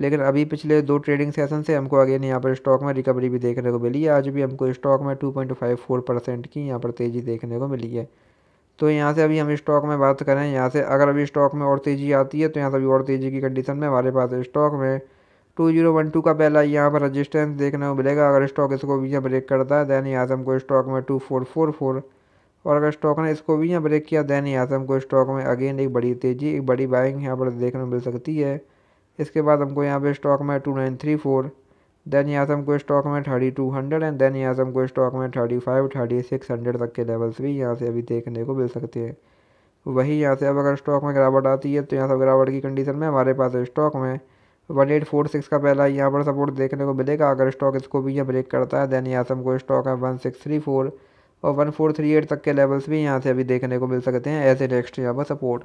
लेकिन अभी पिछले दो ट्रेडिंग सेशन से हमको अगेन यहाँ पर स्टॉक में रिकवरी भी देखने को मिली है आज भी हमको स्टॉक में two point five four percent की यहाँ पर तेज़ी देखने को मिली है तो यहाँ से अभी हम स्टॉक में बात करें यहाँ से अगर अभी स्टॉक में और तेज़ी आती है तो यहाँ से अभी और तेज़ी की कंडीशन में हमारे पास स्टॉक में टू जीरो वन टू का पहला यहाँ पर रजिस्टेंस देखने को मिलेगा अगर स्टॉक इसको भी यहाँ ब्रेक करता है दैन यहाँ से हमको स्टॉक में टू फोर फोर फोर और अगर स्टॉक ने इसको भी यहाँ ब्रेक किया दैन यहाँ से हमको स्टॉक में अगेन एक बड़ी तेज़ी एक बड़ी बाइंग यहाँ पर देखने को मिल सकती है इसके बाद हमको यहाँ पे स्टॉक में two nine three four then यहाँ से हमको स्टॉक में thirty two hundred and then यहाँ से हमको स्टॉक में thirty five thirty six hundred तक के लेवल्स भी यहाँ से अभी देखने को मिल सकते हैं वही यहाँ से अब अगर स्टॉक में गिरावट आती है तो यहाँ से गिरावट की कंडीशन में हमारे पास स्टॉक में वन एट फोर सिक्स का पहला यहाँ पर सपोर्ट देखने को मिलेगा अगर स्टॉक इसको भी यहाँ ब्रेक करता है देन यहाँ से हमको स्टॉक है वन सिक्स थ्री फोर और वन फोर थ्री एट तक के लेवल्स भी यहाँ से अभी देखने को मिल सकते हैं ऐसे नेक्स्ट यहाँ पर सपोर्ट